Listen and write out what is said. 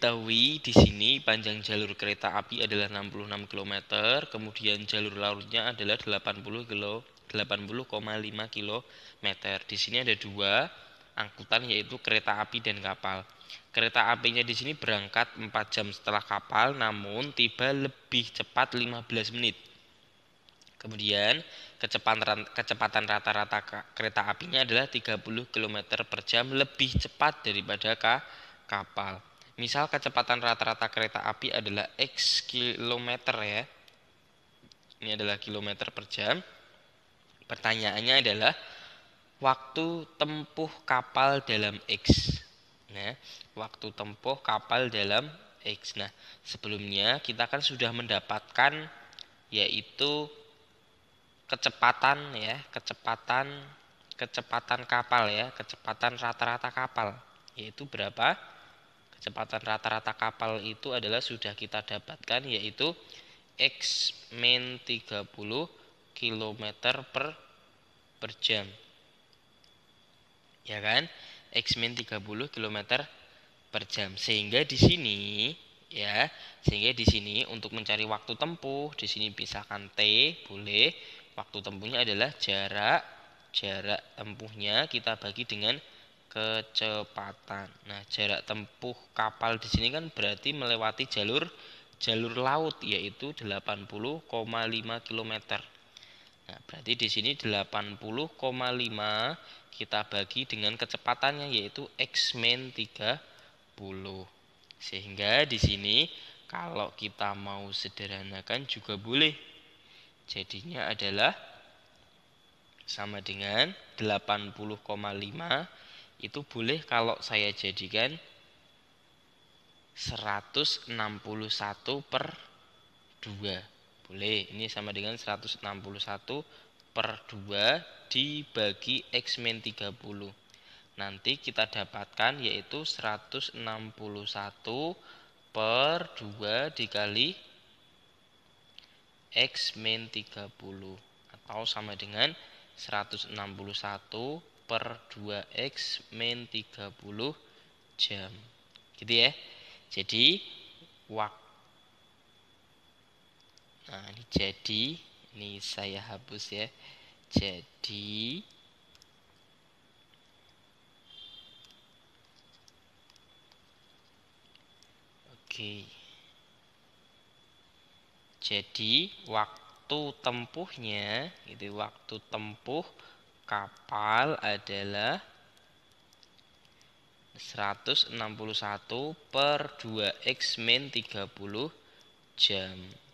diketahui di sini panjang jalur kereta api adalah 66 km, kemudian jalur lautnya adalah 80 kilo 80,5 km. Di sini ada dua angkutan yaitu kereta api dan kapal. Kereta apinya di sini berangkat 4 jam setelah kapal namun tiba lebih cepat 15 menit. Kemudian kecepatan kecepatan rata-rata kereta apinya adalah 30 km per jam lebih cepat daripada kapal. Misal kecepatan rata-rata kereta api adalah x kilometer ya. Ini adalah kilometer per jam. Pertanyaannya adalah waktu tempuh kapal dalam x. Nah, waktu tempuh kapal dalam x. Nah, sebelumnya kita kan sudah mendapatkan yaitu kecepatan ya, kecepatan kecepatan kapal ya, kecepatan rata-rata kapal yaitu berapa? kecepatan rata-rata kapal itu adalah sudah kita dapatkan yaitu X min 30 km per, per jam ya kan X min 30 km per jam sehingga di sini ya sehingga di sini untuk mencari waktu tempuh di sini pisahkan T boleh waktu tempuhnya adalah jarak jarak tempuhnya kita bagi dengan kecepatan. Nah, jarak tempuh kapal di sini kan berarti melewati jalur jalur laut yaitu 80,5 km. Nah, berarti di sini 80,5 kita bagi dengan kecepatannya yaitu x min 30. Sehingga di sini kalau kita mau sederhanakan juga boleh. Jadinya adalah sama dengan 80,5 itu boleh kalau saya jadikan 161 per 2 boleh ini sama dengan 161 per 2 dibagi X min 30 nanti kita dapatkan yaitu 161 per 2 dikali X min 30 atau sama dengan 161 per 2x min 30 jam gitu ya jadi waktu nah ini jadi ini saya hapus ya jadi Oke. Jadi waktu tempuhnya itu waktu tempuh kapal adalah 161 per 2x min 30 jam.